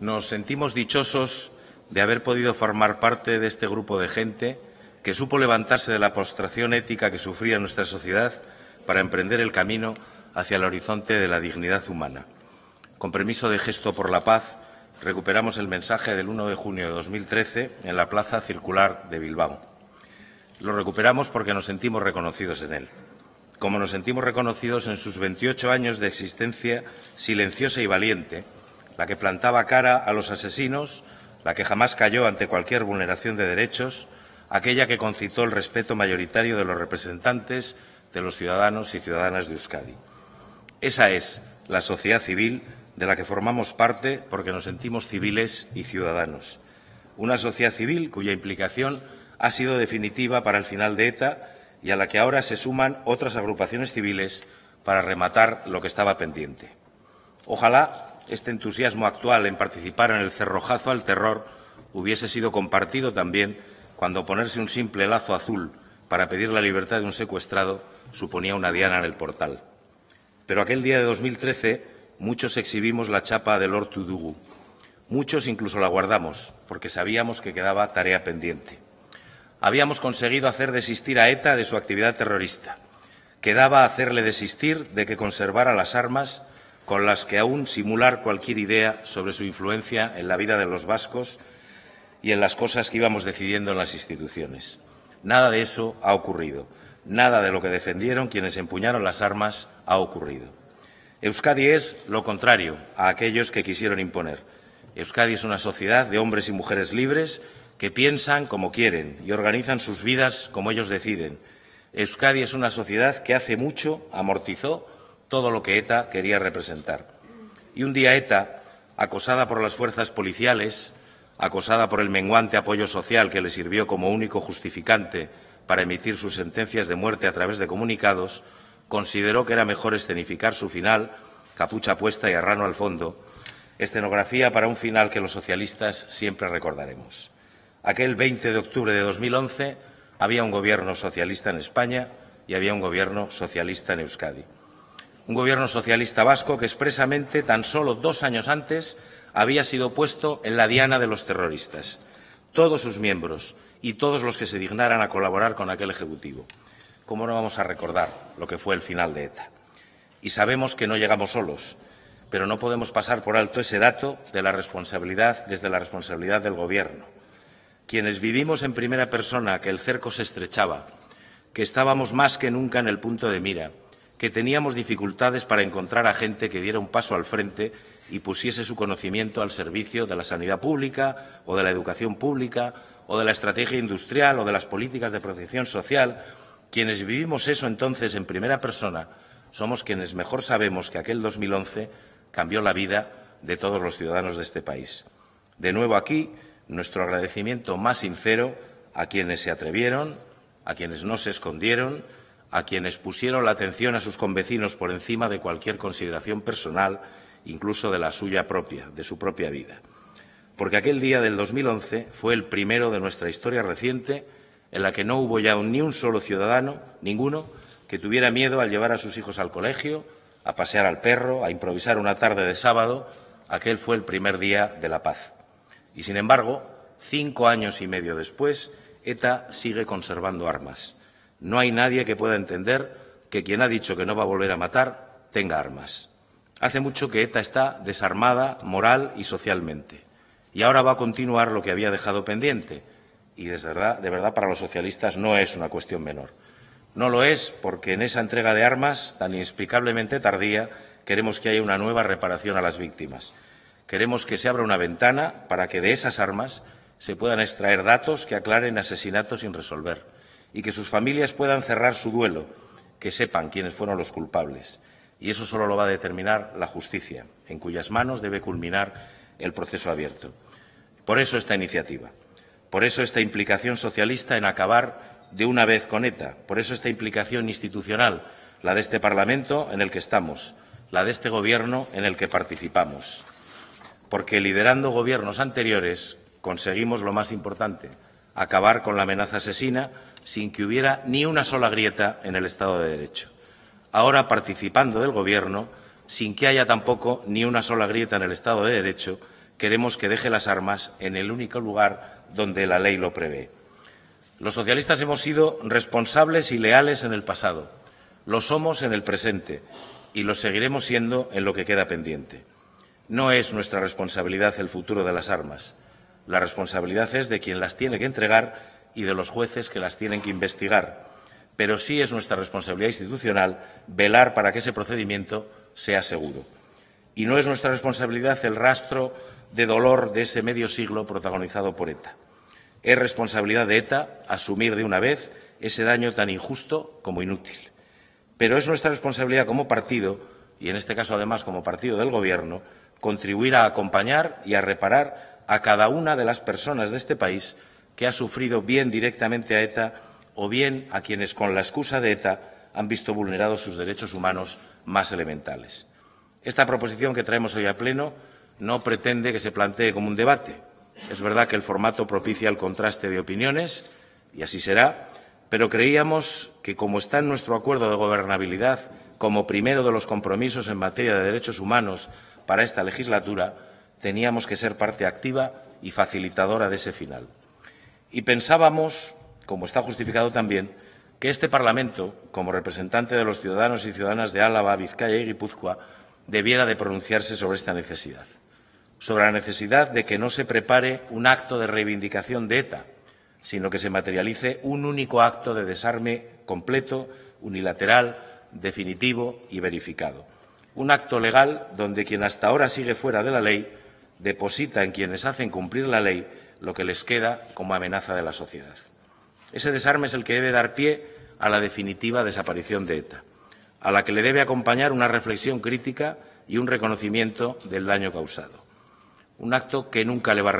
Nos sentimos dichosos de haber podido formar parte de este grupo de gente que supo levantarse de la postración ética que sufría nuestra sociedad para emprender el camino hacia el horizonte de la dignidad humana. Con permiso de Gesto por la Paz, recuperamos el mensaje del 1 de junio de 2013 en la Plaza Circular de Bilbao. Lo recuperamos porque nos sentimos reconocidos en él, como nos sentimos reconocidos en sus 28 años de existencia silenciosa y valiente, la que plantaba cara a los asesinos, la que jamás cayó ante cualquier vulneración de derechos, aquella que concitó el respeto mayoritario de los representantes de los ciudadanos y ciudadanas de Euskadi. Esa es la sociedad civil de la que formamos parte porque nos sentimos civiles y ciudadanos. Una sociedad civil cuya implicación ha sido definitiva para el final de ETA y a la que ahora se suman otras agrupaciones civiles para rematar lo que estaba pendiente. Ojalá este entusiasmo actual en participar en el cerrojazo al terror hubiese sido compartido también cuando ponerse un simple lazo azul para pedir la libertad de un secuestrado suponía una diana en el portal. Pero aquel día de 2013 muchos exhibimos la chapa de Lord Tudugu. Muchos incluso la guardamos porque sabíamos que quedaba tarea pendiente. Habíamos conseguido hacer desistir a ETA de su actividad terrorista. Quedaba hacerle desistir de que conservara las armas con las que aún simular cualquier idea sobre su influencia en la vida de los vascos y en las cosas que íbamos decidiendo en las instituciones. Nada de eso ha ocurrido. Nada de lo que defendieron quienes empuñaron las armas ha ocurrido. Euskadi es lo contrario a aquellos que quisieron imponer. Euskadi es una sociedad de hombres y mujeres libres que piensan como quieren y organizan sus vidas como ellos deciden. Euskadi es una sociedad que hace mucho amortizó todo lo que ETA quería representar. Y un día ETA, acosada por las fuerzas policiales, acosada por el menguante apoyo social que le sirvió como único justificante para emitir sus sentencias de muerte a través de comunicados, consideró que era mejor escenificar su final, capucha puesta y arrano al fondo, escenografía para un final que los socialistas siempre recordaremos. Aquel 20 de octubre de 2011 había un gobierno socialista en España y había un gobierno socialista en Euskadi un gobierno socialista vasco que expresamente tan solo dos años antes había sido puesto en la diana de los terroristas, todos sus miembros y todos los que se dignaran a colaborar con aquel Ejecutivo. ¿Cómo no vamos a recordar lo que fue el final de ETA? Y sabemos que no llegamos solos, pero no podemos pasar por alto ese dato de la responsabilidad desde la responsabilidad del Gobierno. Quienes vivimos en primera persona que el cerco se estrechaba, que estábamos más que nunca en el punto de mira, que teníamos dificultades para encontrar a gente que diera un paso al frente y pusiese su conocimiento al servicio de la sanidad pública o de la educación pública o de la estrategia industrial o de las políticas de protección social. Quienes vivimos eso entonces en primera persona somos quienes mejor sabemos que aquel 2011 cambió la vida de todos los ciudadanos de este país. De nuevo aquí, nuestro agradecimiento más sincero a quienes se atrevieron, a quienes no se escondieron, a quienes pusieron la atención a sus convecinos por encima de cualquier consideración personal, incluso de la suya propia, de su propia vida. Porque aquel día del 2011 fue el primero de nuestra historia reciente en la que no hubo ya ni un solo ciudadano, ninguno, que tuviera miedo al llevar a sus hijos al colegio, a pasear al perro, a improvisar una tarde de sábado. Aquel fue el primer día de la paz. Y sin embargo, cinco años y medio después, ETA sigue conservando armas no hay nadie que pueda entender que quien ha dicho que no va a volver a matar tenga armas. Hace mucho que ETA está desarmada moral y socialmente. Y ahora va a continuar lo que había dejado pendiente. Y de verdad, para los socialistas no es una cuestión menor. No lo es porque en esa entrega de armas tan inexplicablemente tardía queremos que haya una nueva reparación a las víctimas. Queremos que se abra una ventana para que de esas armas se puedan extraer datos que aclaren asesinatos sin resolver y que sus familias puedan cerrar su duelo, que sepan quiénes fueron los culpables. Y eso solo lo va a determinar la justicia, en cuyas manos debe culminar el proceso abierto. Por eso esta iniciativa, por eso esta implicación socialista en acabar de una vez con ETA, por eso esta implicación institucional, la de este Parlamento en el que estamos, la de este Gobierno en el que participamos. Porque liderando gobiernos anteriores conseguimos lo más importante, acabar con la amenaza asesina sin que hubiera ni una sola grieta en el Estado de Derecho. Ahora participando del Gobierno, sin que haya tampoco ni una sola grieta en el Estado de Derecho, queremos que deje las armas en el único lugar donde la ley lo prevé. Los socialistas hemos sido responsables y leales en el pasado, lo somos en el presente y lo seguiremos siendo en lo que queda pendiente. No es nuestra responsabilidad el futuro de las armas. La responsabilidad es de quien las tiene que entregar y de los jueces que las tienen que investigar, pero sí es nuestra responsabilidad institucional velar para que ese procedimiento sea seguro. Y no es nuestra responsabilidad el rastro de dolor de ese medio siglo protagonizado por ETA. Es responsabilidad de ETA asumir de una vez ese daño tan injusto como inútil. Pero es nuestra responsabilidad como partido, y en este caso además como partido del Gobierno, contribuir a acompañar y a reparar a cada una de las personas de este país que ha sufrido bien directamente a ETA o bien a quienes con la excusa de ETA han visto vulnerados sus derechos humanos más elementales. Esta proposición que traemos hoy a pleno no pretende que se plantee como un debate. Es verdad que el formato propicia el contraste de opiniones, y así será, pero creíamos que, como está en nuestro acuerdo de gobernabilidad como primero de los compromisos en materia de derechos humanos para esta legislatura, teníamos que ser parte activa y facilitadora de ese final. Y pensábamos, como está justificado también, que este Parlamento, como representante de los ciudadanos y ciudadanas de Álava, Vizcaya y Guipúzcoa, debiera de pronunciarse sobre esta necesidad, sobre la necesidad de que no se prepare un acto de reivindicación de ETA, sino que se materialice un único acto de desarme completo, unilateral, definitivo y verificado. Un acto legal donde quien hasta ahora sigue fuera de la ley deposita en quienes hacen cumplir la ley lo que les queda como amenaza de la sociedad. Ese desarme es el que debe dar pie a la definitiva desaparición de ETA, a la que le debe acompañar una reflexión crítica y un reconocimiento del daño causado. Un acto que nunca le va a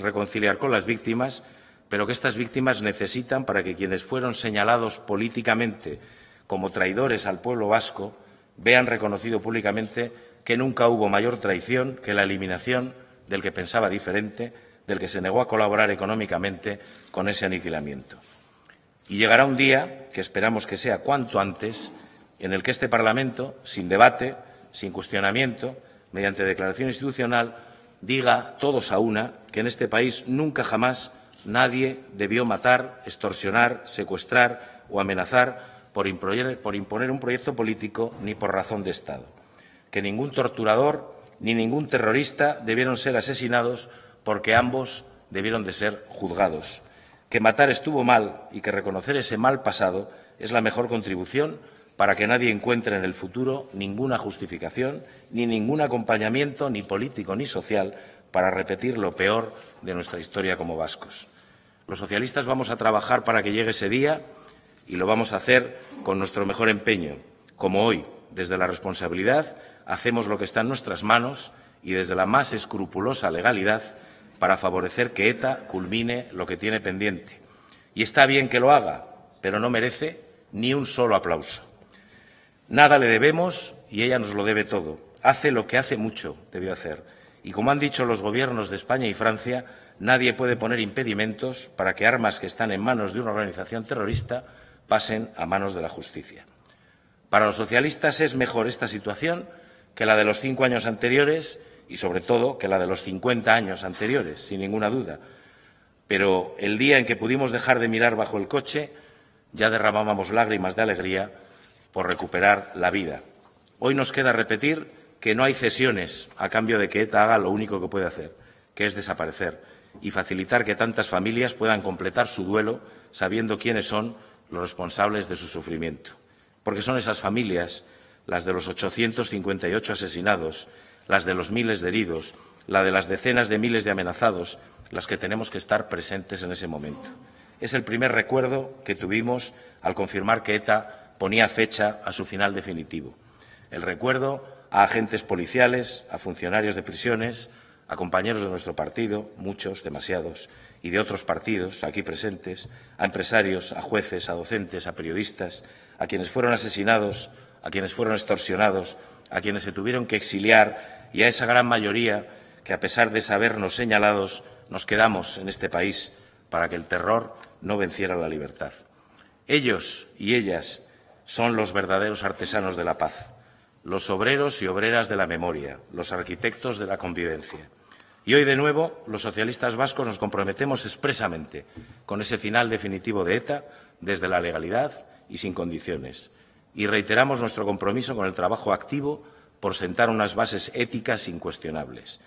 reconciliar con las víctimas, pero que estas víctimas necesitan para que quienes fueron señalados políticamente como traidores al pueblo vasco vean reconocido públicamente que nunca hubo mayor traición que la eliminación del que pensaba diferente del que se negó a colaborar económicamente con ese aniquilamiento. Y llegará un día, que esperamos que sea cuanto antes, en el que este Parlamento, sin debate, sin cuestionamiento, mediante declaración institucional, diga todos a una que en este país nunca jamás nadie debió matar, extorsionar, secuestrar o amenazar por imponer, por imponer un proyecto político ni por razón de Estado. Que ningún torturador ni ningún terrorista debieron ser asesinados porque ambos debieron de ser juzgados, que matar estuvo mal y que reconocer ese mal pasado es la mejor contribución para que nadie encuentre en el futuro ninguna justificación, ni ningún acompañamiento, ni político ni social, para repetir lo peor de nuestra historia como vascos. Los socialistas vamos a trabajar para que llegue ese día y lo vamos a hacer con nuestro mejor empeño, como hoy, desde la responsabilidad, hacemos lo que está en nuestras manos y desde la más escrupulosa legalidad para favorecer que ETA culmine lo que tiene pendiente. Y está bien que lo haga, pero no merece ni un solo aplauso. Nada le debemos y ella nos lo debe todo. Hace lo que hace mucho debió hacer. Y como han dicho los gobiernos de España y Francia, nadie puede poner impedimentos para que armas que están en manos de una organización terrorista pasen a manos de la justicia. Para los socialistas es mejor esta situación que la de los cinco años anteriores y sobre todo que la de los 50 años anteriores, sin ninguna duda. Pero el día en que pudimos dejar de mirar bajo el coche, ya derramábamos lágrimas de alegría por recuperar la vida. Hoy nos queda repetir que no hay cesiones a cambio de que ETA haga lo único que puede hacer, que es desaparecer y facilitar que tantas familias puedan completar su duelo sabiendo quiénes son los responsables de su sufrimiento. Porque son esas familias, las de los 858 asesinados, las de los miles de heridos, la de las decenas de miles de amenazados, las que tenemos que estar presentes en ese momento. Es el primer recuerdo que tuvimos al confirmar que ETA ponía fecha a su final definitivo. El recuerdo a agentes policiales, a funcionarios de prisiones, a compañeros de nuestro partido, muchos, demasiados, y de otros partidos aquí presentes, a empresarios, a jueces, a docentes, a periodistas, a quienes fueron asesinados, a quienes fueron extorsionados, a quienes se tuvieron que exiliar y a esa gran mayoría que, a pesar de sabernos señalados, nos quedamos en este país para que el terror no venciera la libertad. Ellos y ellas son los verdaderos artesanos de la paz, los obreros y obreras de la memoria, los arquitectos de la convivencia. Y hoy de nuevo los socialistas vascos nos comprometemos expresamente con ese final definitivo de ETA desde la legalidad y sin condiciones. Y reiteramos nuestro compromiso con el trabajo activo por sentar unas bases éticas incuestionables.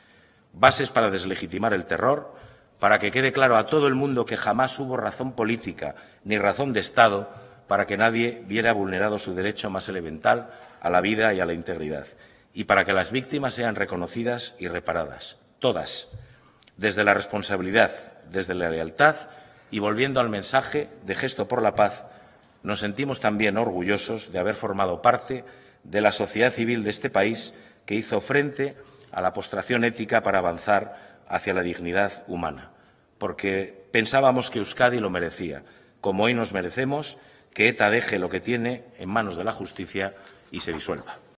Bases para deslegitimar el terror, para que quede claro a todo el mundo que jamás hubo razón política ni razón de Estado para que nadie viera vulnerado su derecho más elemental a la vida y a la integridad, y para que las víctimas sean reconocidas y reparadas, todas, desde la responsabilidad, desde la lealtad y volviendo al mensaje de Gesto por la Paz, nos sentimos también orgullosos de haber formado parte de la sociedad civil de este país que hizo frente a la postración ética para avanzar hacia la dignidad humana, porque pensábamos que Euskadi lo merecía, como hoy nos merecemos que ETA deje lo que tiene en manos de la justicia y se disuelva.